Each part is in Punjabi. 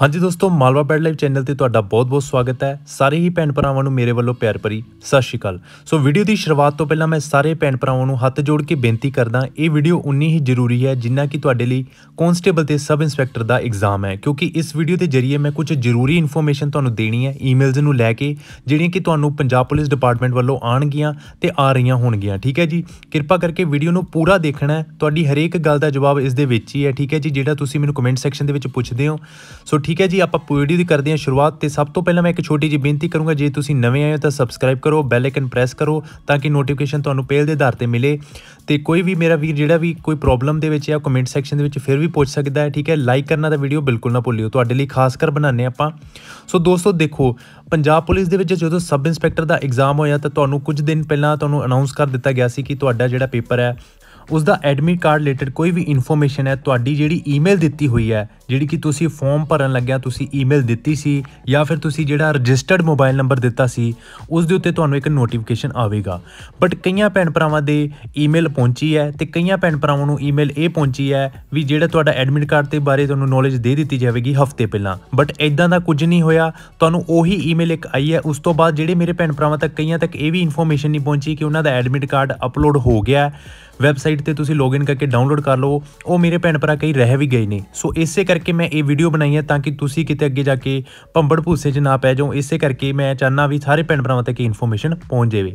ਹਾਂਜੀ ਦੋਸਤੋ ਮਾਲਵਾ ਬੈਡ ਲਾਈਵ ਚੈਨਲ ਤੇ ਤੁਹਾਡਾ ਬਹੁਤ-ਬਹੁਤ ਸਵਾਗਤ ਹੈ ਸਾਰੇ ਹੀ ਭੈਣ ਭਰਾਵਾਂ ਨੂੰ ਮੇਰੇ ਵੱਲੋਂ ਪਿਆਰ ਭਰੀ ਸਤਿ ਸ਼੍ਰੀ ਅਕਾਲ ਸੋ ਵੀਡੀਓ ਦੀ ਸ਼ੁਰੂਆਤ ਤੋਂ ਪਹਿਲਾਂ ਮੈਂ ਸਾਰੇ ਭੈਣ ਭਰਾਵਾਂ ਨੂੰ ਹੱਥ ਜੋੜ ਕੇ ਬੇਨਤੀ ਕਰਦਾ ਇਹ ਵੀਡੀਓ ਉਨੀ ਹੀ ਜ਼ਰੂਰੀ ਹੈ ਜਿੰਨਾ ਕਿ ਤੁਹਾਡੇ ਲਈ ਕਨਸਟੇਬਲ ਤੇ ਸਬ ਇੰਸਪੈਕਟਰ ਦਾ ਐਗਜ਼ਾਮ ਹੈ ਕਿਉਂਕਿ ਇਸ ਵੀਡੀਓ ਦੇ ਜ਼ਰੀਏ ਮੈਂ ਕੁਝ ਜ਼ਰੂਰੀ ਇਨਫੋਰਮੇਸ਼ਨ ਤੁਹਾਨੂੰ ਦੇਣੀ ਹੈ ਈਮੇਲਸ ਨੂੰ ਲੈ ਕੇ ਜਿਹੜੀਆਂ ਕਿ ਤੁਹਾਨੂੰ ਪੰਜਾਬ ਪੁਲਿਸ ਡਿਪਾਰਟਮੈਂਟ ਵੱਲੋਂ ਆਣਗੀਆਂ ਤੇ ਆ ਰਹੀਆਂ ਹੋਣਗੀਆਂ ਠੀਕ ਹੈ ਜੀ ਕਿਰਪਾ ਕਰਕੇ ਵੀਡੀਓ ਨੂੰ ਪੂਰਾ ਦੇਖਣਾ ਹੈ ਤੁਹਾਡੀ ਹਰੇਕ ਗੱਲ ਦਾ ਜਵਾਬ ਇਸ ਦੇ ਵਿੱਚ ਹੀ ਹੈ ਠੀਕ ਹੈ ਜੀ ਜਿਹੜਾ ਤੁਸੀਂ ਮੈਨੂੰ ਕਮੈਂਟ ਸੈਕਸ਼ਨ ਦੇ ਵਿੱਚ ਪੁੱਛਦੇ ਹੋ ਸੋ ਠੀਕ ਹੈ ਜੀ ਆਪਾਂ ਪੋਡੀ ਦੀ ਕਰਦੇ ਹਾਂ ਸ਼ੁਰੂਆਤ ਤੇ ਸਭ ਤੋਂ ਪਹਿਲਾਂ ਮੈਂ ਇੱਕ ਛੋਟੀ ਜੀ ਬੇਨਤੀ ਕਰੂੰਗਾ ਜੇ ਤੁਸੀਂ ਨਵੇਂ ਆਏ ਹੋ ਤਾਂ ਸਬਸਕ੍ਰਾਈਬ ਕਰੋ ਬੈਲ ਆਈਕਨ ਪ੍ਰੈਸ ਕਰੋ ਤਾਂ ਕਿ ਨੋਟੀਫਿਕੇਸ਼ਨ ਤੁਹਾਨੂੰ ਪਹਿਲ ਦੇ ਆਧਾਰ ਤੇ ਮਿਲੇ ਤੇ ਕੋਈ ਵੀ ਮੇਰਾ ਵੀਰ ਜਿਹੜਾ ਵੀ ਕੋਈ ਪ੍ਰੋਬਲਮ ਦੇ ਵਿੱਚ ਉਹ ਕਮੈਂਟ ਸੈਕਸ਼ਨ ਦੇ ਵਿੱਚ ਫਿਰ ਵੀ ਪੁੱਛ ਸਕਦਾ ਹੈ ਠੀਕ ਹੈ ਲਾਈਕ ਕਰਨਾ ਤਾਂ ਵੀਡੀਓ ਬਿਲਕੁਲ ਨਾ ਭੁੱਲਿਓ ਤੁਹਾਡੇ ਲਈ ਖਾਸ ਕਰ ਬਣਾਉਂਦੇ ਆਪਾਂ ਸੋ ਦੋਸਤੋ ਦੇਖੋ ਪੰਜਾਬ ਪੁਲਿਸ ਦੇ ਵਿੱਚ ਜਦੋਂ ਸਬ ਇੰਸਪੈਕਟਰ ਦਾ ਐਗਜ਼ਾਮ ਹੋਇਆ ਤਾਂ ਤੁਹਾਨੂੰ ਕੁਝ ਦਿਨ ਪਹਿਲਾਂ ਤੁਹਾਨੂੰ ਅਨਾਉਂਸ ਕਰ ਦਿੱਤਾ ਗਿਆ ਸੀ ਕਿ ਤੁਹਾਡਾ ਜਿਹੜਾ ਪੇਪਰ ਹੈ ਉਸ ਦਾ ਐਡਮਿਟ ਕਾਰਡ ਰਿਲੇਟਡ ਕੋਈ ਵੀ ਇਨਫੋਰਮੇਸ਼ਨ ਹੈ ਤੁਹਾਡੀ ਜਿਹੜੀ ਈਮੇਲ ਦਿੱਤੀ ਹੋਈ ਹੈ ਜਿਹੜੀ ਕਿ ਤੁਸੀਂ ਫਾਰਮ ਭਰਨ ਲੱਗਿਆ ਤੁਸੀਂ ਈਮੇਲ ਦਿੱਤੀ ਸੀ ਜਾਂ ਫਿਰ ਤੁਸੀਂ ਜਿਹੜਾ ਰਜਿਸਟਰਡ ਮੋਬਾਈਲ ਨੰਬਰ ਦਿੱਤਾ ਸੀ ਉਸ ਦੇ ਉੱਤੇ ਤੁਹਾਨੂੰ ਇੱਕ ਨੋਟੀਫਿਕੇਸ਼ਨ ਆਵੇਗਾ ਬਟ ਕਈਆਂ ਭੈਣ ਭਰਾਵਾਂ ਦੇ ਈਮੇਲ ਪਹੁੰਚੀ ਹੈ ਤੇ ਕਈਆਂ ਭੈਣ ਭਰਾਵਾਂ ਨੂੰ ਈਮੇਲ ਇਹ ਪਹੁੰਚੀ ਹੈ ਵੀ ਜਿਹੜਾ ਤੁਹਾਡਾ ਐਡਮਿਟ ਕਾਰਡ ਤੇ ਬਾਰੇ ਤੁਹਾਨੂੰ ਨੋਲੇਜ ਦੇ ਦਿੱਤੀ ਜਾਵੇਗੀ ਹਫ਼ਤੇ ਪਹਿਲਾਂ ਬਟ ਐਦਾਂ ਦਾ ਕੁਝ ਨਹੀਂ ਹੋਇਆ ਤੁਹਾਨੂੰ ਉਹੀ ਈਮੇਲ ਇੱਕ ਆਈ ਹੈ ਉਸ ਤੋਂ ਬਾਅਦ ਜਿਹੜੇ ਮੇਰੇ ਭੈਣ ਭਰਾਵਾਂ ਤੱਕ ਕਈਆਂ ਤੱਕ ਇਹ ਵੀ ਇਨਫੋਰਮੇਸ਼ਨ ਨਹੀਂ ਪਹੁੰਚੀ ਕਿ ਉਹਨਾਂ ਦਾ ਐਡਮਿਟ ਕਾਰਡ ਅਪਲੋਡ ਹੋ ਗਿਆ ਵੈਬਸਾਈਟ ਤੇ ਤੁਸੀਂ ਲੌਗਇਨ ਕਰਕੇ ਡਾਊਨਲੋਡ ਕਰ ਲਓ ਉਹ ਮੇਰੇ ਭੈਣ ਭਰਾ ਕਈ ਰਹਿ ਵੀ ਗਏ ਨੇ ਸੋ ਇਸੇ ਕਰਕੇ ਮੈਂ ਇਹ ਵੀਡੀਓ ਬਣਾਈ ਹੈ ਤਾਂ ਕਿ ਤੁਸੀਂ ਕਿਤੇ ਅੱਗੇ ਜਾ ਕੇ ਭੰਬੜ ਭੂਸੇ 'ਚ ਨਾ ਪੈ ਜਾਓ ਇਸੇ ਕਰਕੇ ਮੈਂ ਚਾਹਨਾ ਵੀ ਸਾਰੇ ਭੈਣ ਭਰਾਵਾਂ ਤੱਕ ਇਹ ਇਨਫੋਰਮੇਸ਼ਨ ਪਹੁੰਚ ਜਾਵੇ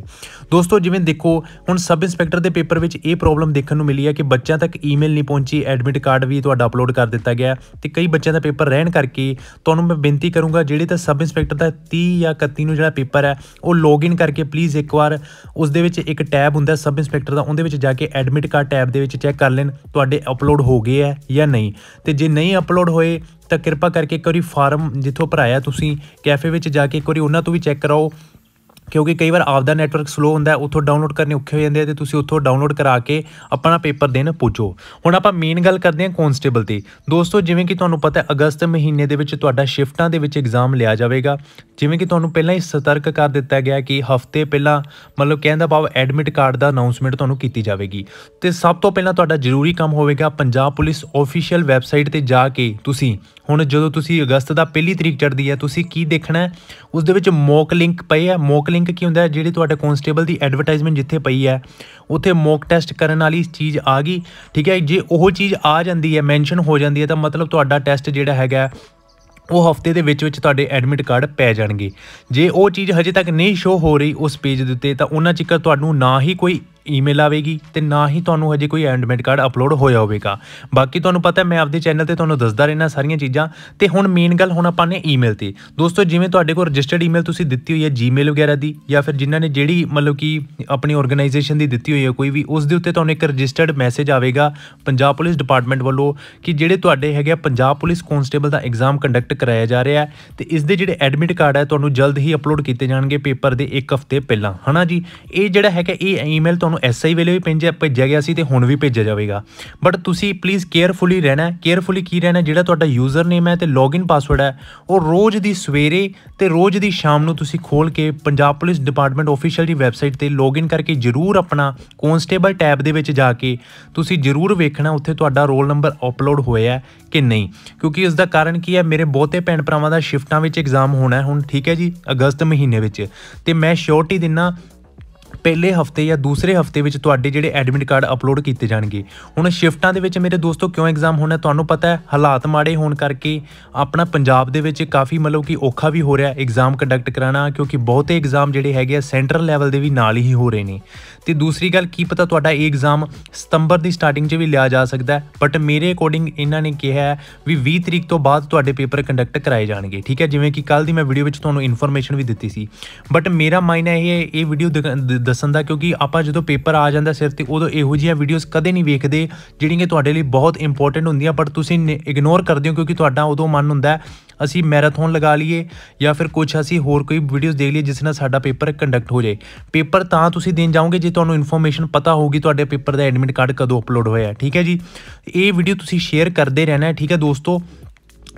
ਦੋਸਤੋ ਜਿਵੇਂ ਦੇਖੋ ਹੁਣ ਸਬ ਇੰਸਪੈਕਟਰ ਦੇ ਪੇਪਰ ਵਿੱਚ ਇਹ ਪ੍ਰੋਬਲਮ ਦੇਖਣ ਨੂੰ ਮਿਲੀ ਹੈ ਕਿ ਬੱਚਿਆਂ ਤੱਕ ਈਮੇਲ ਨਹੀਂ ਪਹੁੰਚੀ ਐਡਮਿਟ ਕਾਰਡ ਵੀ ਤੁਹਾਡਾ ਅਪਲੋਡ ਕਰ ਦਿੱਤਾ ਗਿਆ ਤੇ ਕਈ ਬੱਚਿਆਂ ਦਾ ਪੇਪਰ ਰਹਿਣ ਕਰਕੇ ਤੁਹਾਨੂੰ ਮੈਂ ਬੇਨਤੀ ਕਰੂੰਗਾ ਜਿਹੜੇ ਤਾਂ ਸਬ ਇੰਸਪੈਕਟਰ ਦਾ 30 ਜਾਂ 31 ਨੂੰ ਜਿਹੜਾ ਪੇਪਰ ਹੈ ਉਹ ਲੌਗਇਨ ਕਰਕੇ ਪਲੀਜ਼ ਇੱਕ ਵਾਰ ਉਸ ਦੇ ਵਿੱਚ ਇੱਕ ਟੈਬ ਹੁੰਦਾ ਸਬ ਇੰਸਪੈਕਟਰ ਦਾ ਉਹਦੇ ਵਿੱਚ ਜਾ ਕੇ ਐਡਮਿਟ ਕਾਰਡ ਟੈਬ ਦੇ ਵਿੱਚ ਚੈੱਕ ਕਰ ਲੈਣ ਤੁਹਾਡੇ ਅਪਲੋਡ ਹੋ ਗਏ ਆ ਜਾਂ ਨਹੀਂ ਤੇ ਜੇ ਨਹੀਂ ਅਪਲੋਡ ਹੋਏ ਤਾਂ ਕਿਰਪਾ ਕਰਕੇ ਇੱਕ ਵਾਰੀ ਫਾਰਮ ਜਿੱਥੋਂ ਭਰਾਇਆ ਤੁਸੀਂ ਕੈਫੇ ਵਿੱਚ ਜਾ ਕੇ ਇੱਕ ਵਾਰੀ ਉਹਨਾਂ ਤੋਂ ਵੀ ਚੈੱਕ ਕਰਾਓ ਕਿਉਂਕਿ ਕਈ ਵਾਰ ਆਪਦਾ ਨੈਟਵਰਕ ਸਲੋ ਹੁੰਦਾ ਉੱਥੋਂ ਡਾਊਨਲੋਡ ਕਰਨੇ ਔਖੇ ਹੋ ਜਾਂਦੇ ਆ ਤੇ ਤੁਸੀਂ ਉੱਥੋਂ ਡਾਊਨਲੋਡ ਕਰਾ ਕੇ ਆਪਣਾ ਪੇਪਰ ਦੇਣ ਪੁੱਜੋ ਹੁਣ ਆਪਾਂ ਮੇਨ ਗੱਲ ਕਰਦੇ ਹਾਂ ਕਨਸਟੇਬਲ ਦੀ ਦੋਸਤੋ ਜਿਵੇਂ ਕਿ ਤੁਹਾਨੂੰ ਪਤਾ ਹੈ ਅਗਸਤ ਮਹੀਨੇ ਦੇ ਵਿੱਚ ਤੁਹਾਡਾ ਸ਼ਿਫਟਾਂ ਦੇ ਵਿੱਚ ਐਗਜ਼ਾਮ ਲਿਆ ਜਾਵੇਗਾ ਜਿਵੇਂ ਕਿ ਤੁਹਾਨੂੰ ਪਹਿਲਾਂ ਹੀ ਸਤਰਕ ਕਰ ਦਿੱਤਾ ਗਿਆ ਕਿ ਹਫ਼ਤੇ ਪਹਿਲਾਂ ਮਤਲਬ ਕਹਿੰਦਾ ਭਾਵ ਐਡਮਿਟ ਕਾਰਡ ਦਾ ਅਨਾਉਂਸਮੈਂਟ ਤੁਹਾਨੂੰ ਕੀਤੀ ਜਾਵੇਗੀ ਤੇ ਸਭ ਤੋਂ ਪਹਿਲਾਂ ਤੁਹਾਡਾ ਜ਼ਰੂਰੀ ਕੰਮ ਹੋਵੇਗਾ ਪੰਜਾਬ ਪੁਲਿਸ ਅਫੀਸ਼ੀਅਲ ਵੈਬਸਾਈਟ ਤੇ ਜਾ ਕੇ ਤੁਸੀਂ ਹੁਣ ਜਦੋਂ ਤੁਸੀਂ ਅਗਸਤ ਦਾ ਪਹਿਲੀ ਤਰੀਕ ਚੜਦੀ ਹੈ ਤੁਸੀਂ ਕੀ ਦੇਖਣਾ ਉਸ ਦੇ ਵਿੱਚ ਮੌਕ ਲਿੰਕ ਪਏ ਆ ਮੌਕ ਲਿੰਕ ਲਿੰਕ ਕੀ ਹੁੰਦਾ ਜਿਹੜੀ ਤੁਹਾਡੇ ਕਨਸਟੇਬਲ ਦੀ ਐਡਵਰਟਾਈਜ਼ਮੈਂਟ ਜਿੱਥੇ ਪਈ ਹੈ ਉੱਥੇ ਮੌਕ ਟੈਸਟ ਕਰਨ ਵਾਲੀ ਚੀਜ਼ ਆ ਗਈ ਠੀਕ ਹੈ ਜੇ ਉਹ ਚੀਜ਼ ਆ ਜਾਂਦੀ ਹੈ ਮੈਂਸ਼ਨ ਹੋ ਜਾਂਦੀ ਹੈ ਤਾਂ ਮਤਲਬ ਤੁਹਾਡਾ ਟੈਸਟ ਜਿਹੜਾ ਹੈਗਾ ਉਹ ਹਫਤੇ ਦੇ ਵਿੱਚ ਵਿੱਚ ਤੁਹਾਡੇ ਐਡਮਿਟ ਕਾਰਡ ਪੈ ਜਾਣਗੇ ਜੇ ਉਹ ਚੀਜ਼ ਹਜੇ ਤੱਕ ਨਹੀਂ ਸ਼ੋ ਹੋ ਰਹੀ ਉਸ ਪੇਜ ਦੇ ਉੱਤੇ ਤਾਂ ਉਹਨਾਂ ਚਿਕਰ ਤੁਹਾਨੂੰ ਨਾ ਹੀ ਕੋਈ ਈਮੇਲ ਆਵੇਗੀ ਤੇ ਨਾ ਹੀ ਤੁਹਾਨੂੰ ਹਜੇ ਕੋਈ ਐਡਮਿਟ ਕਾਰਡ ਅਪਲੋਡ ਹੋਇਆ ਹੋਵੇਗਾ ਬਾਕੀ ਤੁਹਾਨੂੰ ਪਤਾ ਹੈ ਮੈਂ ਆਪਦੇ ਚੈਨਲ ਤੇ ਤੁਹਾਨੂੰ ਦੱਸਦਾ ਰਹਿਣਾ ਸਾਰੀਆਂ ਚੀਜ਼ਾਂ ਤੇ ਹੁਣ ਮੇਨ ਗੱਲ ਹੁਣ ਆਪਾਂ ਨੇ ਈਮੇਲ ਤੇ ਦੋਸਤੋ ਜਿਵੇਂ ਤੁਹਾਡੇ ਕੋਲ ਰਜਿਸਟਰਡ ਈਮੇਲ ਤੁਸੀਂ ਦਿੱਤੀ ਹੋਈ ਹੈ Gmail ਵਗੈਰਾ ਦੀ ਜਾਂ ਫਿਰ ਜਿਨ੍ਹਾਂ ਨੇ ਜਿਹੜੀ ਮਤਲਬ ਕਿ ਆਪਣੀ ਆਰਗੇਨਾਈਜੇਸ਼ਨ ਦੀ ਦਿੱਤੀ ਹੋਈ ਹੈ ਕੋਈ ਵੀ ਉਸ ਦੇ ਉੱਤੇ ਤੁਹਾਨੂੰ ਇੱਕ ਰਜਿਸਟਰਡ ਮੈਸੇਜ ਆਵੇਗਾ ਪੰਜਾਬ ਪੁਲਿਸ ਡਿਪਾਰਟਮੈਂਟ ਵੱਲੋਂ ਕਿ ਜਿਹੜੇ ਤੁਹਾਡੇ ਹੈਗੇ ਪੰਜਾਬ ਪੁਲਿਸ ਕਨਸਟੇਬਲ ਦਾ ਐਗਜ਼ਾਮ ਕੰਡਕਟ ਕਰਾਇਆ ਜਾ ਰਿਹਾ ਹੈ ਤੇ ਇਸ ਦੇ ਜਿਹੜੇ ਐਡਮਿਟ ਕਾਰਡ ਹੈ ਤੁਹਾਨੂੰ ਜਲਦ ਹੀ ਅਪਲੋਡ ਕੀਤੇ ਜਾਣਗੇ ਪੇਪਰ ਦੇ ਇੱਕ ਹਫ਼ਤੇ ਪਹਿਲਾਂ ਹਨਾ ਜੀ ਇਹ ਜਿਹੜਾ ਹੈਗਾ ਇਹ ਈਮੇਲ ਤੁਹਾਨੂੰ ਐਸਆਈ ਵੇਲੇ ਵੀ ਭੇਜਿਆ ਭੇਜਿਆ ਗਿਆ ਸੀ ਤੇ ਹੁਣ ਵੀ ਭੇਜਿਆ ਜਾਵੇਗਾ ਬਟ ਤੁਸੀਂ ਪਲੀਜ਼ ਕੇਅਰਫੁਲੀ ਰਹਿਣਾ ਕੇਅਰਫੁਲੀ ਕੀ ਰਹਿਣਾ ਜਿਹੜਾ ਤੁਹਾਡਾ ਯੂਜ਼ਰ ਨੇਮ ਹੈ ਤੇ ਲੌਗਇਨ ਪਾਸਵਰਡ ਹੈ ਉਹ ਰੋਜ਼ ਦੀ ਸਵੇਰੇ ਤੇ ਰੋਜ਼ ਦੀ ਸ਼ਾਮ ਨੂੰ ਤੁਸੀਂ ਖੋਲ ਕੇ ਪੰਜਾਬ ਪੁਲਿਸ ਡਿਪਾਰਟਮੈਂਟ ਅਫੀਸ਼ੀਅਲ ਦੀ ਵੈਬਸਾਈਟ ਤੇ ਲੌਗਇਨ ਕਰਕੇ ਜਰੂਰ ਆਪਣਾ ਕਨਸਟੇਬਲ ਟੈਬ ਦੇ ਵਿੱਚ ਜਾ ਕੇ ਤੁਸੀਂ ਜਰੂਰ ਵੇਖਣਾ ਉੱਥੇ ਤੁਹਾਡਾ ਰੋਲ ਨੰਬਰ ਅਪਲੋਡ ਹੋਇਆ ਕਿ ਨਹੀਂ ਕਿਉਂਕਿ ਇਸ ਦਾ ਕਾਰਨ ਕੀ ਹੈ ਮੇਰੇ ਬਹੁਤੇ ਭੈਣ ਭਰਾਵਾਂ ਦਾ ਸ਼ਿਫਟਾਂ ਵਿੱਚ ਐਗਜ਼ਾਮ ਹੋਣਾ ਹੁਣ ਠੀਕ ਹੈ ਜੀ ਅਗਸਤ ਮਹੀਨੇ ਵਿੱਚ ਤੇ ਮੈਂ ਸ਼ੋਰਟੀ ਦਿੰਨਾ ਪਹਿਲੇ ਹਫਤੇ ਜਾਂ ਦੂਸਰੇ ਹਫਤੇ ਵਿੱਚ ਤੁਹਾਡੇ ਜਿਹੜੇ ਐਡਮਿਟ ਕਾਰਡ ਅਪਲੋਡ ਕੀਤੇ ਜਾਣਗੇ ਹੁਣ ਸ਼ਿਫਟਾਂ ਦੇ ਵਿੱਚ ਮੇਰੇ ਦੋਸਤੋ ਕਿਉਂ ਐਗਜ਼ਾਮ ਹੋਣਾ ਤੁਹਾਨੂੰ ਪਤਾ ਹੈ ਹਾਲਾਤ ਮਾੜੇ ਹੋਣ ਕਰਕੇ ਆਪਣਾ ਪੰਜਾਬ ਦੇ ਵਿੱਚ ਕਾਫੀ ਮਤਲਬ ਕਿ ਔਖਾ ਵੀ ਹੋ ਰਿਹਾ ਐਗਜ਼ਾਮ ਕੰਡਕਟ ਕਰਾਣਾ ਕਿਉਂਕਿ ਬਹੁਤੇ ਐਗਜ਼ਾਮ ਜਿਹੜੇ ਹੈਗੇ ਆ ਸੈਂਟਰਲ ਲੈਵਲ ਦੇ ਵੀ ਨਾਲ ਹੀ ਹੋ ਰਹੇ ਨੇ ਤੇ ਦੂਸਰੀ ਗੱਲ ਕੀ ਪਤਾ ਤੁਹਾਡਾ ਇਹ ਐਗਜ਼ਾਮ ਸਤੰਬਰ ਦੀ ਸਟਾਰਟਿੰਗ 'ਚ ਵੀ ਲਿਆ ਜਾ ਸਕਦਾ ਹੈ ਬਟ ਮੇਰੇ ਅਕੋਰਡਿੰਗ ਇਹਨਾਂ ਨੇ ਕਿਹਾ ਹੈ ਵੀ 20 ਤਰੀਕ ਤੋਂ ਬਾਅਦ ਤੁਹਾਡੇ ਪੇਪਰ ਕੰਡਕਟ ਕਰਾਏ ਜਾਣਗੇ ਠੀਕ ਹੈ ਜਿਵੇਂ ਕਿ ਕੱਲ ਦੀ ਮੈਂ ਵੀਡੀਓ ਵਿੱਚ ਤੁਹਾਨੂੰ ਇਨਫੋਰਮੇਸ਼ਨ ਵੀ ਦਿੱਤੀ ਸੀ ਬਟ ਮੇਰਾ ਮਾਇਨਾ ਇਹ ਇਹ ਵੀਡੀਓ ਦੱਸਣ ਦਾ ਕਿਉਂਕਿ ਆਪਾਂ ਜਦੋਂ ਪੇਪਰ ਆ ਜਾਂਦਾ ਸਿਰ ਤੇ ਉਦੋਂ ਇਹੋ ਜਿਹੀਆਂ ਵੀਡੀਓਜ਼ ਕਦੇ ਨਹੀਂ ਵੇਖਦੇ ਜਿਹੜੀਆਂ ਕਿ ਤੁਹਾਡੇ ਲਈ ਬਹੁਤ ਇੰਪੋਰਟੈਂਟ ਹੁੰਦੀਆਂ ਪਰ ਤੁਸੀਂ ਇਗਨੋਰ ਕਰਦੇ ਹੋ ਕਿਉਂਕਿ ਤੁਹਾਡਾ ਉਦੋਂ ਮਨ ਹੁੰਦਾ ਅਸੀਂ ਮੈਰਾਥਨ ਲਗਾ ਲਈਏ ਜਾਂ ਫਿਰ ਕੁਝ ਅਸੀਂ ਹੋਰ ਕੋਈ ਵੀਡੀਓਜ਼ ਦੇਖ ਲਈਏ ਜਿਸ ਨਾਲ ਸਾਡਾ ਪੇਪਰ ਕੰਡਕਟ ਹੋ ਜਾਏ ਪੇਪਰ ਤਾਂ ਤੁਸੀਂ ਦੇਣ ਜਾਓਗੇ ਜੇ ਤੁਹਾਨੂੰ ਇਨਫੋਰਮੇਸ਼ਨ ਪਤਾ ਹੋਊਗੀ ਤੁਹਾਡੇ ਪੇਪਰ ਦਾ ਐਡਮਿਟ ਕਾਰਡ ਕਦੋਂ ਅਪਲੋਡ ਹੋਇਆ ਠੀਕ ਹੈ ਜੀ ਇਹ ਵੀਡੀਓ ਤੁਸੀਂ ਸ਼ੇਅਰ ਕਰਦੇ ਰਹਿਣਾ ਹੈ ਠੀਕ ਹੈ ਦੋਸਤੋ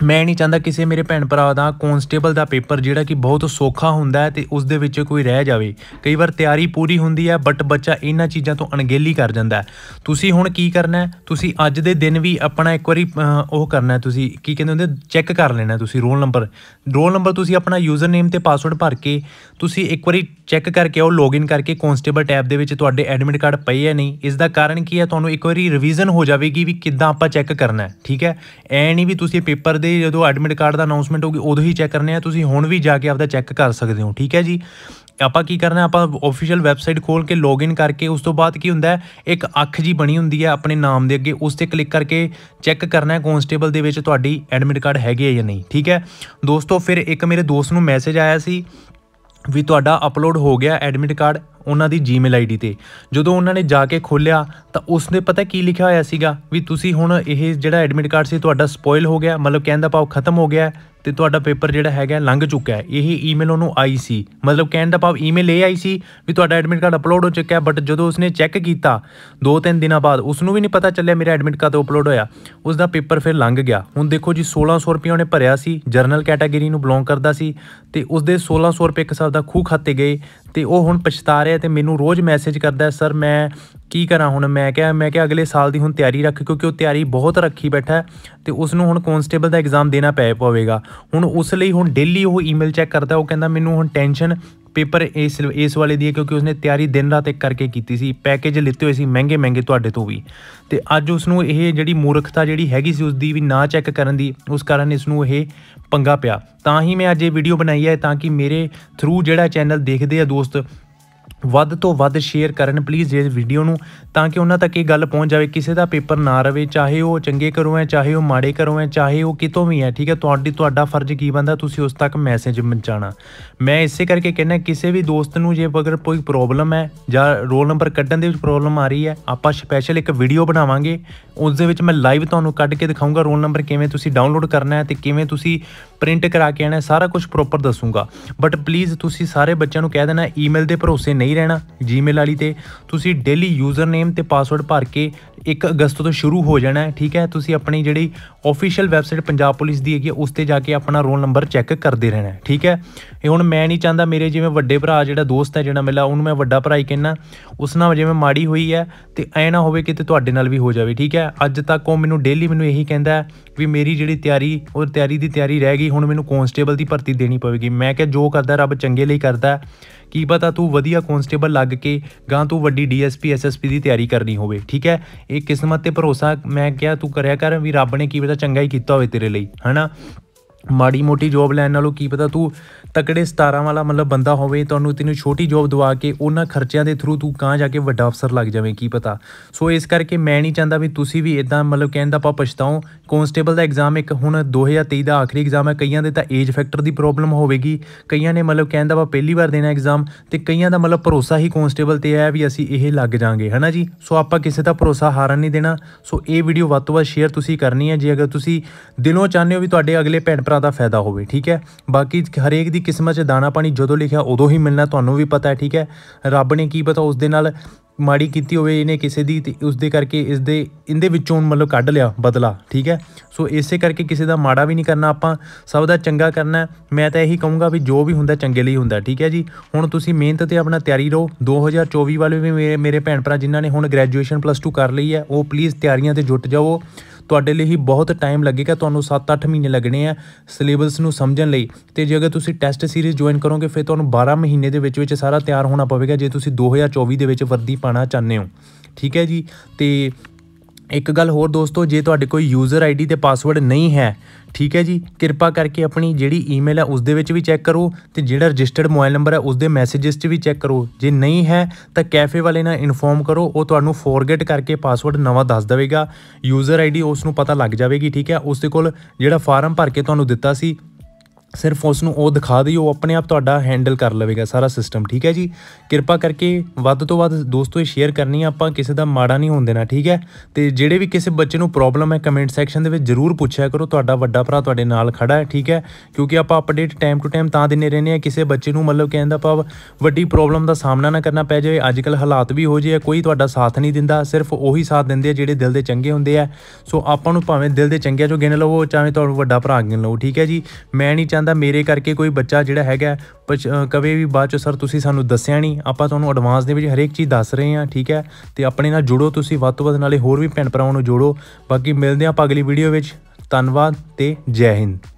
ਮੈਂ ਨਹੀਂ ਚਾਹੁੰਦਾ ਕਿਸੇ ਮੇਰੇ ਭੈਣ ਭਰਾ ਦਾ ਕਨਸਟੇਬਲ ਦਾ ਪੇਪਰ ਜਿਹੜਾ ਕਿ ਬਹੁਤ ਸੌਖਾ ਹੁੰਦਾ ਹੈ ਤੇ ਉਸ ਦੇ ਵਿੱਚ ਕੋਈ ਰਹਿ ਜਾਵੇ ਕਈ ਵਾਰ ਤਿਆਰੀ ਪੂਰੀ ਹੁੰਦੀ ਹੈ ਬਟ ਬੱਚਾ ਇਹਨਾਂ ਚੀਜ਼ਾਂ ਤੋਂ ਅਣਗੇਲੀ ਕਰ ਜਾਂਦਾ ਤੁਸੀਂ ਹੁਣ ਕੀ ਕਰਨਾ ਹੈ ਤੁਸੀਂ ਅੱਜ ਦੇ ਦਿਨ ਵੀ ਆਪਣਾ ਇੱਕ ਵਾਰੀ ਉਹ ਕਰਨਾ ਹੈ ਤੁਸੀਂ ਕੀ ਕਹਿੰਦੇ ਹੁੰਦੇ ਚੈੱਕ ਕਰ ਲੈਣਾ ਤੁਸੀਂ ਰੋਲ ਨੰਬਰ ਰੋਲ ਨੰਬਰ ਤੁਸੀਂ ਆਪਣਾ ਯੂਜ਼ਰ ਨੇਮ ਤੇ ਪਾਸਵਰਡ ਭਰ ਕੇ ਤੁਸੀਂ ਇੱਕ ਵਾਰੀ ਚੈੱਕ ਕਰਕੇ ਉਹ ਲੌਗਇਨ ਕਰਕੇ ਕਨਸਟੇਬਲ ਟੈਬ ਦੇ ਵਿੱਚ ਤੁਹਾਡੇ ਐਡਮਿਟ ਕਾਰਡ ਪਏ ਹੈ ਨਹੀਂ ਇਸ ਦਾ ਕਾਰਨ ਕੀ ਹੈ ਤੁਹਾਨੂੰ ਇੱਕ ਵਾਰੀ ਰਿਵੀਜ਼ਨ ਹੋ ਜਾਵੇਗੀ ਵੀ ਕਿੱਦਾਂ ਆਪਾਂ ਚੈੱਕ ਕਰਨਾ ਹੈ ਠੀਕ ਹੈ ਐ ਨਹੀਂ ਵੀ ਤੁਸੀਂ ਪੇਪਰ ਦੇ ਜਦੋਂ ਐਡਮਿਟ ਕਾਰਡ ਦਾ ਅਨਾਉਂਸਮੈਂਟ ਹੋਗੀ ਉਦੋਂ ਹੀ ਚੈੱਕ ਕਰਨੇ ਆ ਤੁਸੀਂ ਹੁਣ ਵੀ ਜਾ ਕੇ ਆਪਦਾ ਚੈੱਕ ਕਰ ਸਕਦੇ ਹੋ ਠੀਕ ਹੈ ਜੀ ਆਪਾਂ ਕੀ ਕਰਨਾ ਆਪਾਂ ਅਫੀਸ਼ੀਅਲ ਵੈਬਸਾਈਟ ਖੋਲ ਕੇ ਲੌਗਇਨ ਕਰਕੇ ਉਸ ਤੋਂ ਬਾਅਦ ਕੀ ਹੁੰਦਾ ਇੱਕ ਅੱਖ ਜੀ ਬਣੀ ਹੁੰਦੀ ਹੈ ਆਪਣੇ ਨਾਮ ਦੇ ਅੱਗੇ ਉਸ ਤੇ ਕਲਿੱਕ ਕਰਕੇ ਚੈੱਕ ਕਰਨਾ ਹੈ ਕਨਸਟੇਬਲ ਦੇ ਵਿੱਚ ਤੁਹਾਡੀ ਐਡਮਿਟ ਕਾਰਡ ਹੈਗੀ ਹੈ ਜਾਂ ਨਹੀਂ ਠੀਕ ਹੈ ਦੋਸਤੋ ਫਿਰ ਇੱਕ ਮੇਰੇ ਦੋਸਤ ਨੂੰ ਮੈਸੇਜ ਆਇਆ ਸੀ ਵੀ ਤੁਹਾਡਾ ਅਪਲੋਡ ਹੋ ਗਿਆ ਐਡਮਿਟ ਕਾਰਡ ਉਹਨਾਂ ਦੀ Gmail ਆਈਡੀ ਤੇ ਜਦੋਂ ਉਹਨਾਂ ਨੇ ਜਾ ਕੇ ਖੋਲਿਆ ਤਾਂ ਉਸਨੇ ਪਤਾ ਕੀ ਲਿਖਿਆ ਹੋਇਆ ਸੀਗਾ ਵੀ ਤੁਸੀਂ ਹੁਣ ਇਹ ਜਿਹੜਾ ਐਡਮਿਟ ਕਾਰਡ ਸੀ ਤੁਹਾਡਾ ਸਪੋਇਲ ਹੋ ਗਿਆ ਮਤਲਬ ਕਹਿਣ ਦਾ ਭਾਵ ਖਤਮ ਹੋ ਗਿਆ ਤੇ ਤੁਹਾਡਾ ਪੇਪਰ ਜਿਹੜਾ ਹੈਗਾ ਲੰਘ ਚੁੱਕਾ ਹੈ ਇਹ ਈਮੇਲ ਉਹਨੂੰ ਆਈ ਸੀ ਮਤਲਬ ਕਹਿਣ ਦਾ ਭਾਵ ਈਮੇਲ ਇਹ ਆਈ ਸੀ ਵੀ ਤੁਹਾਡਾ ਐਡਮਿਟ ਕਾਰਡ ਅਪਲੋਡ ਹੋ ਚੁੱਕਾ ਹੈ ਬਟ ਜਦੋਂ ਉਸਨੇ ਚੈੱਕ ਕੀਤਾ 2-3 ਦਿਨਾਂ ਬਾਅਦ ਉਸ ਨੂੰ ਵੀ ਨਹੀਂ ਪਤਾ ਚੱਲਿਆ ਮੇਰਾ ਐਡਮਿਟ ਕਾਰਡ ਅਪਲੋਡ ਹੋਇਆ ਉਸ ਦਾ ਪੇਪਰ ਫਿਰ ਲੰਘ ਗਿਆ ਹੁਣ ਦੇਖੋ ਜੀ 1600 ਰੁਪਏ ਉਹਨੇ ਭਰਿਆ ਸੀ ਜਰਨਲ ਕੈਟਾਗਰੀ ਨੂੰ ਬਿਲੋਂਗ ਕਰਦਾ ਸੀ ਤੇ ਉਸ ਦੇ 1600 ਰੁਪਏ ਇੱਕ ਸਾਲ ਦਾ ਖੂ ਖਾਤੇ ਗਏ ਤੇ ਉਹ ਹੁਣ ਪਛਤਾ ਰਿਹਾ ਤੇ ਮੈਨੂੰ ਰੋਜ਼ ਮੈਸੇਜ ਕਰਦਾ ਸਰ ਮੈਂ ਕੀ ਕਰਾਂ ਹੁਣ ਮੈਂ ਕਿਹਾ ਮੈਂ ਕਿਹਾ ਅਗਲੇ ਸਾਲ ਦੀ ਹੁਣ ਤਿਆਰੀ ਰੱਖ ਕਿਉਂਕਿ ਉਹ ਤਿਆਰੀ ਬਹੁਤ ਰੱਖੀ ਬੈਠਾ ਤੇ ਉਸ ਨੂੰ ਹੁਣ ਕਨਸਟੇਬਲ ਦਾ ਐਗਜ਼ਾਮ ਦੇਣਾ ਪੈ ਪਵੇਗਾ ਹੁਣ ਉਸ ਲਈ ਹੁਣ ਡੇਲੀ ਉਹ ਈਮੇਲ ਚੈੱਕ ਕਰਦਾ ਉਹ ਕਹਿੰਦਾ ਮੈਨੂੰ ਹੁਣ ਟੈਨਸ਼ਨ ਪੇਪਰ ਇਸ ਇਸ ਵਾਲੇ ਦੀ ਹੈ ਕਿਉਂਕਿ ਉਸਨੇ ਤਿਆਰੀ ਦਿਨ ਰਾਤ ਇੱਕ ਕਰਕੇ ਕੀਤੀ ਸੀ ਪੈਕੇਜ ਲਿੱਤੇ ਹੋਏ ਸੀ ਮਹਿੰਗੇ ਮਹਿੰਗੇ ਤੁਹਾਡੇ ਤੋਂ ਵੀ ਤੇ ਅੱਜ ਉਸ ਨੂੰ ਇਹ ਜਿਹੜੀ ਮੂਰਖਤਾ ਜਿਹੜੀ ਹੈਗੀ ਸੀ ਉਸ ਦੀ ਵੀ ਨਾ ਚੈੱਕ ਕਰਨ ਦੀ ਉਸ ਕਾਰਨ ਇਸ ਨੂੰ ਇਹ ਪੰਗਾ ਪਿਆ ਤਾਂ ਹੀ ਮੈਂ ਅੱਜ ਇਹ ਵੀਡੀਓ ਬਣਾਈ ਹੈ ਤਾਂ ਕਿ ਮੇਰੇ ਥਰੂ ਜਿਹੜਾ ਚੈਨਲ ਦੇਖਦੇ ਆ ਦੋਸਤ ਵੱਧ ਤੋਂ ਵੱਧ ਸ਼ੇਅਰ ਕਰਨ ਪਲੀਜ਼ ਇਸ ਵੀਡੀਓ ਨੂੰ ਤਾਂ ਕਿ ਉਹਨਾਂ ਤੱਕ ਇਹ ਗੱਲ ਪਹੁੰਚ ਜਾਵੇ ਕਿਸੇ ਦਾ ਪੇਪਰ ਨਾ ਰਵੇ ਚਾਹੇ ਉਹ ਚੰਗੇ ਕਰੋ ਹੈ ਚਾਹੇ ਉਹ ਮਾੜੇ ਕਰੋ ਹੈ ਚਾਹੇ ਉਹ ਕਿਤੋਂ ਵੀ ਹੈ ਠੀਕ ਹੈ ਤੁਹਾਡੀ ਤੁਹਾਡਾ ਫਰਜ਼ ਕੀ ਬੰਦਾ ਤੁਸੀਂ ਉਸ ਤੱਕ ਮੈਸੇਜ ਪਹੁੰਚਾਣਾ ਮੈਂ ਇਸੇ ਕਰਕੇ ਕਹਿੰਦਾ ਕਿਸੇ ਵੀ ਦੋਸਤ ਨੂੰ ਜੇ ਬਗਰ ਕੋਈ ਪ੍ਰੋਬਲਮ ਹੈ ਜਾਂ ਰੋਲ ਨੰਬਰ ਕੱਢਣ ਦੇ ਵਿੱਚ ਪ੍ਰੋਬਲਮ ਆ ਰਹੀ ਹੈ ਆਪਾਂ ਸਪੈਸ਼ਲ ਇੱਕ ਵੀਡੀਓ ਬਣਾਵਾਂਗੇ ਉਸ ਦੇ ਵਿੱਚ ਮੈਂ ਲਾਈਵ ਤੁਹਾਨੂੰ ਕੱਢ ਕੇ ਦਿਖਾਉਂਗਾ ਰੋਲ ਨੰਬਰ ਕਿਵੇਂ ਤੁਸੀਂ ਡਾਊਨਲੋਡ ਕਰਨਾ ਹੈ ਤੇ ਕਿਵੇਂ ਤੁਸੀਂ ਪ੍ਰਿੰਟ ਕਰਾ ਕੇ ਆਣਾ ਸਾਰਾ ਕੁਝ ਪ੍ਰੋਪਰ ਦੱਸੂਗਾ ਬਟ ਪਲੀਜ਼ ਤੁਸੀਂ ਸਾਰੇ ਬੱਚਿਆਂ ਨੂੰ ਕਹਿ ਦੇਣਾ ਈਮੇਲ ਦੇ ਭਰੋਸੇ ਨਹੀਂ ਰਹਿਣਾ ਜੀਮੇਲ ਵਾਲੀ ਤੇ ਤੁਸੀਂ ਡੇਲੀ ਯੂਜ਼ਰ ਨੇਮ ਤੇ ਪਾਸਵਰਡ ਭਰ ਕੇ 1 ਅਗਸਤ ਤੋਂ ਸ਼ੁਰੂ ਹੋ ਜਾਣਾ ਠੀਕ ਹੈ ਤੁਸੀਂ ਆਪਣੀ ਜਿਹੜੀ ਅਫੀਸ਼ੀਅਲ ਵੈਬਸਾਈਟ ਪੰਜਾਬ ਪੁਲਿਸ ਦੀ ਹੈਗੀ ਉਸ ਤੇ ਜਾ ਕੇ ਆਪਣਾ ਰੋਲ ਨੰਬਰ ਚੈੱਕ ਕਰਦੇ ਰਹਿਣਾ ਠੀਕ ਹੈ ਇਹ ਹੁਣ ਮੈਂ ਨਹੀਂ ਚਾਹੁੰਦਾ ਮੇਰੇ ਜਿਵੇਂ ਵੱਡੇ ਭਰਾ ਜਿਹੜਾ ਦੋਸਤ ਹੈ ਜਿਹੜਾ ਮਿਲਾ ਉਹਨੂੰ ਮੈਂ ਵੱਡਾ ਭਰਾ ਹੀ ਕਹਿੰਨਾ ਉਸ ਨਾਲ ਜਿਵੇਂ ਮਾੜੀ ਹੋਈ ਹੈ ਤੇ ਐ ਨਾ ਹੋਵੇ ਕਿ ਤੇ ਤੁਹਾਡੇ ਨਾਲ ਵੀ ਹੋ ਜਾਵੇ ਠੀਕ ਹੈ ਅੱਜ ਤੱਕ ਉਹ ਮੈਨੂੰ ਡੇਲੀ ਮੈਨੂੰ ਇਹੀ ਕਹਿੰਦਾ ਵੀ ਮੇਰੀ ਜਿਹੜੀ ਤਿਆਰੀ ਉਹ ਤਿਆਰੀ ਦੀ ਤਿਆਰੀ ਰਹਿ ਗਈ ਹੁਣ ਮੈਨੂੰ ਕਨਸਟੇਬਲ ਦੀ ਭਰਤੀ ਦੇਣੀ ਪਵੇਗੀ ਮੈਂ ਕਿਹਾ ਜੋ ਕਰਦਾ ਰੱਬ ਚੰਗੇ ਲਈ ਕਰਦਾ ਕੀ ਪਤਾ ਤੂੰ ਵਧੀਆ ਕਨਸਟੇਬਲ ਲੱਗ ਕੇ ਗਾਂ ਤੂੰ ਵੱਡੀ ਡੀਐਸਪੀ ਐਸਐਸਪੀ ਦੀ ਤਿਆਰੀ ਕਰਨੀ ਹੋਵੇ ਠੀਕ ਹੈ ਇਹ ਕਿਸਮਤ ਤੇ ਭਰੋਸਾ ਮੈਂ ਕਿਹਾ ਤੂੰ ਕਰਿਆ ਕਰ ਵੀ ਰੱਬ ਨੇ ਕੀ ਪਤਾ ਚੰਗਾ ਹੀ ਕੀਤਾ ਹੋਵੇ ਤੇਰੇ ਲਈ ਹਨਾ ਮਾੜੀ ਮੋਟੀ ਜੋਬ ਲੈਣ ਨਾਲੋਂ ਕੀ ਪਤਾ ਤੂੰ ਤਕੜੇ 17 ਵਾਲਾ ਮਤਲਬ ਬੰਦਾ ਹੋਵੇ ਤੁਹਾਨੂੰ ਤੈਨੂੰ ਛੋਟੀ ਜੌਬ ਦਵਾ ਕੇ ਉਹਨਾਂ ਖਰਚਿਆਂ ਦੇ ਥਰੂ ਤੂੰ ਕਾਂ ਜਾ ਕੇ ਵੱਡਾ ਅਫਸਰ ਲੱਗ ਜਾਵੇਂ ਕੀ ਪਤਾ ਸੋ ਇਸ ਕਰਕੇ ਮੈਂ ਨਹੀਂ ਚਾਹੁੰਦਾ ਵੀ ਤੁਸੀਂ ਵੀ ਇਦਾਂ ਮਤਲਬ ਕਹਿਣ ਦਾ ਆਪਾਂ ਪਛਤਾਓ ਕਨਸਟੇਬਲ ਦਾ ਐਗਜ਼ਾਮ ਇੱਕ ਹੁਣ 2023 ਦਾ ਆਖਰੀ ਐਗਜ਼ਾਮ ਹੈ ਕਈਆਂ ਦੇ ਤਾਂ ਏਜ ਫੈਕਟਰ ਦੀ ਪ੍ਰੋਬਲਮ ਹੋਵੇਗੀ ਕਈਆਂ ਨੇ ਮਤਲਬ ਕਹਿਣ ਦਾ ਵਾ ਪਹਿਲੀ ਵਾਰ ਦੇਣਾ ਐਗਜ਼ਾਮ ਤੇ ਕਈਆਂ ਦਾ ਮਤਲਬ ਭਰੋਸਾ ਹੀ ਕਨਸਟੇਬਲ ਤੇ ਹੈ ਵੀ ਅਸੀਂ ਇਹ ਲੱਗ ਜਾਾਂਗੇ ਹਨਾ ਜੀ ਸੋ ਆਪਾਂ ਕਿਸੇ ਦਾ ਭਰੋਸਾ ਹਾਰਨ ਨਹੀਂ ਦੇਣਾ ਸੋ ਇਹ ਵੀਡੀਓ ਵੱਧ ਤੋਂ ਵੱਧ ਸ਼ੇਅਰ ਤੁਸੀਂ ਕਰਨੀ ਹੈ ਜੇ ਅਗਰ ਤੁਸੀਂ ਦਿਲੋਂ ਚਾਹੁੰਦੇ ਹੋ ਵੀ ਤੁਹਾਡੇ ਅਗਲੇ ਭੈਣ ਭਰਾ ਦਾ ਫਾਇਦਾ ਹੋਵੇ ਠੀਕ ਹੈ ਬਾਕੀ ਹਰੇਕ ਦੀ ਕਿਸਮਤ 'ਚ ਦਾਣਾ ਪਾਣੀ ਜਦੋਂ ਲਿਖਿਆ ਉਦੋਂ ਹੀ ਮਿਲਣਾ ਤੁਹਾਨੂੰ ਵੀ ਪਤਾ ਹੈ ਠੀਕ ਹੈ ਰੱਬ ਨੇ ਕੀ ਪਤਾ ਉਸ ਦੇ ਨਾਲ ਮਾੜੀ ਕੀਤੀ ਹੋਵੇ ਇਹਨੇ ਕਿਸੇ ਦੀ ਤੇ ਉਸ ਦੇ ਕਰਕੇ ਇਸ ਦੇ ਇਹਦੇ ਵਿੱਚੋਂ ਮਤਲਬ ਕੱਢ ਲਿਆ ਬਦਲਾ ਠੀਕ ਹੈ ਸੋ ਇਸੇ ਕਰਕੇ ਕਿਸੇ ਦਾ ਮਾੜਾ ਵੀ ਨਹੀਂ ਕਰਨਾ ਆਪਾਂ ਸਭ ਦਾ ਚੰਗਾ ਕਰਨਾ ਮੈਂ ਤਾਂ ਇਹੀ ਕਹੂੰਗਾ ਵੀ ਜੋ ਵੀ ਹੁੰਦਾ ਚੰਗੇ ਲਈ ਹੁੰਦਾ ਠੀਕ ਹੈ ਜੀ ਹੁਣ ਤੁਸੀਂ ਮਿਹਨਤ ਤੇ ਆਪਣਾ ਤਿਆਰੀ ਰੋ 2024 ਵਾਲੇ ਵੀ ਮੇਰੇ ਮੇਰੇ ਭੈਣ ਭਰਾ ਜਿਨ੍ਹਾਂ ਨੇ ਹੁਣ ਗ੍ਰੈਜੂਏਸ਼ਨ ਪਲੱਸ 2 ਕਰ ਲਈ ਹੈ ਉਹ ਪਲੀਜ਼ ਤਿਆਰੀਆਂ ਤੇ ਜੁਟ ਜਾਓ ਤੁਹਾਡੇ ਲਈ ਹੀ ਬਹੁਤ ਟਾਈਮ ਲੱਗੇਗਾ ਤੁਹਾਨੂੰ 7-8 ਮਹੀਨੇ ਲੱਗਣੇ ਆ ਸਿਲੇਬਸ ਨੂੰ ਸਮਝਣ ਲਈ ਤੇ ਜੇ ਅਗਰ ਤੁਸੀਂ ਟੈਸਟ ਸੀਰੀਜ਼ ਜੁਆਇਨ ਕਰੋਗੇ ਫਿਰ ਤੁਹਾਨੂੰ 12 ਮਹੀਨੇ ਦੇ ਵਿੱਚ ਵਿੱਚ ਸਾਰਾ ਤਿਆਰ ਹੋਣਾ ਪਵੇਗਾ ਜੇ ਤੁਸੀਂ 2024 ਦੇ ਵਿੱਚ ਵਰਦੀ ਪਾਣਾ ਚਾਹੁੰਦੇ ਹੋ ਠੀਕ ਹੈ ਜੀ ਤੇ ਇੱਕ ਗੱਲ ਹੋਰ ਦੋਸਤੋ ਜੇ ਤੁਹਾਡੇ ਕੋਈ ਯੂਜ਼ਰ ਆਈਡੀ ਤੇ ਪਾਸਵਰਡ ਨਹੀਂ ਹੈ ਠੀਕ ਹੈ ਜੀ ਕਿਰਪਾ ਕਰਕੇ ਆਪਣੀ ਜਿਹੜੀ ਈਮੇਲ ਹੈ ਉਸ ਦੇ ਵਿੱਚ ਵੀ ਚੈੱਕ ਕਰੋ ਤੇ ਜਿਹੜਾ ਰਜਿਸਟਰਡ ਮੋਬਾਈਲ ਨੰਬਰ ਹੈ ਉਸ ਦੇ ਮੈਸੇजेस 'ਚ ਵੀ ਚੈੱਕ ਕਰੋ ਜੇ ਨਹੀਂ ਹੈ ਤਾਂ ਕੈਫੇ ਵਾਲੇ ਨਾਲ ਇਨਫੋਰਮ ਕਰੋ ਉਹ ਤੁਹਾਨੂੰ ਫੋਰਗੇਟ ਕਰਕੇ ਪਾਸਵਰਡ ਨਵਾਂ ਦੱਸ ਦੇਵੇਗਾ ਯੂਜ਼ਰ ਆਈਡੀ ਉਸ ਨੂੰ ਪਤਾ ਲੱਗ ਜਾਵੇਗੀ ਠੀਕ ਹੈ ਉਸ ਦੇ ਕੋਲ ਜਿਹੜਾ ਫਾਰਮ ਭਰ ਕੇ ਤੁਹਾਨੂੰ ਦਿੱਤਾ ਸੀ ਸਿਰਫ ਉਸ ਨੂੰ ਉਹ ਦਿਖਾ ਦਿਓ ਆਪਣੇ ਆਪ ਤੁਹਾਡਾ ਹੈਂਡਲ ਕਰ ਲਵੇਗਾ ਸਾਰਾ ਸਿਸਟਮ ਠੀਕ ਹੈ ਜੀ ਕਿਰਪਾ ਕਰਕੇ ਵੱਧ ਤੋਂ ਵੱਧ ਦੋਸਤੋ ਇਹ ਸ਼ੇਅਰ ਕਰਨੀ ਆ ਆਪਾਂ ਕਿਸੇ ਦਾ ਮਾੜਾ ਨਹੀਂ ਹੋਣ ਦੇਣਾ ਠੀਕ ਹੈ ਤੇ ਜਿਹੜੇ ਵੀ ਕਿਸੇ ਬੱਚੇ ਨੂੰ ਪ੍ਰੋਬਲਮ ਹੈ ਕਮੈਂਟ ਸੈਕਸ਼ਨ ਦੇ ਵਿੱਚ ਜ਼ਰੂਰ ਪੁੱਛਿਆ ਕਰੋ ਤੁਹਾਡਾ ਵੱਡਾ ਭਰਾ ਤੁਹਾਡੇ ਨਾਲ ਖੜਾ ਹੈ ਠੀਕ ਹੈ ਕਿਉਂਕਿ ਆਪਾਂ ਅਪਡੇਟ ਟਾਈਮ ਟੂ ਟਾਈਮ ਤਾਂ ਦਿੰਨੇ ਰਹਿੰਦੇ ਆ ਕਿਸੇ ਬੱਚੇ ਨੂੰ ਮਤਲਬ ਕਹਿੰਦਾ ਪਾ ਵੱਡੀ ਪ੍ਰੋਬਲਮ ਦਾ ਸਾਹਮਣਾ ਨਾ ਕਰਨਾ ਪੈ ਜਾਵੇ ਅੱਜ ਕੱਲ ਹਾਲਾਤ ਵੀ ਹੋ ਜੇ ਕੋਈ ਤੁਹਾਡਾ ਸਾਥ ਨਹੀਂ ਦਿੰਦਾ ਸਿਰਫ ਉਹੀ ਸਾਥ ਦਿੰਦੇ ਆ ਜਿਹੜੇ ਦਿਲ ਦੇ ਚੰਗੇ ਹੁੰਦੇ ਆ ਸੋ ਆਪਾਂ ਨੂੰ ਭਾਵੇਂ ਦਿਲ ਦੇ ਚੰਗਿਆਂ ਚੋਂ ਗਿਣ ਲਵੋ ਚਾਹੇ ਤੁਹਾਨੂੰ ਵੱਡਾ ਭਰਾ ਗਿਣ ਲਵੋ ਠੀਕ ਹੈ ਜੀ ਮੈਂ ਨਹੀਂ ਕਹਿੰਦਾ ਮੇਰੇ ਕਰਕੇ ਕੋਈ ਬੱਚਾ ਜਿਹੜਾ ਹੈਗਾ ਕਵੇ ਵੀ ਬਾਅਦ ਚ ਸਰ ਤੁਸੀਂ ਸਾਨੂੰ ਦੱਸਿਆ ਨਹੀਂ ਆਪਾਂ ਤੁਹਾਨੂੰ ਐਡਵਾਂਸ ਦੇ ਵਿੱਚ ਹਰੇਕ ਚੀਜ਼ ਦੱਸ ਰਹੇ ਹਾਂ ਠੀਕ ਹੈ ਤੇ ਆਪਣੇ ਨਾਲ ਜੁੜੋ ਤੁਸੀਂ ਵੱਧ ਤੋਂ ਵੱਧ ਨਾਲੇ ਹੋਰ ਵੀ ਭੈਣ ਭਰਾਵਾਂ ਨੂੰ ਜੋੜੋ ਬਾਕੀ ਮਿਲਦੇ ਆਪਾਂ ਅਗਲੀ ਵੀਡੀਓ ਵਿੱਚ ਧੰਨਵਾਦ ਤੇ ਜੈ ਹਿੰਦ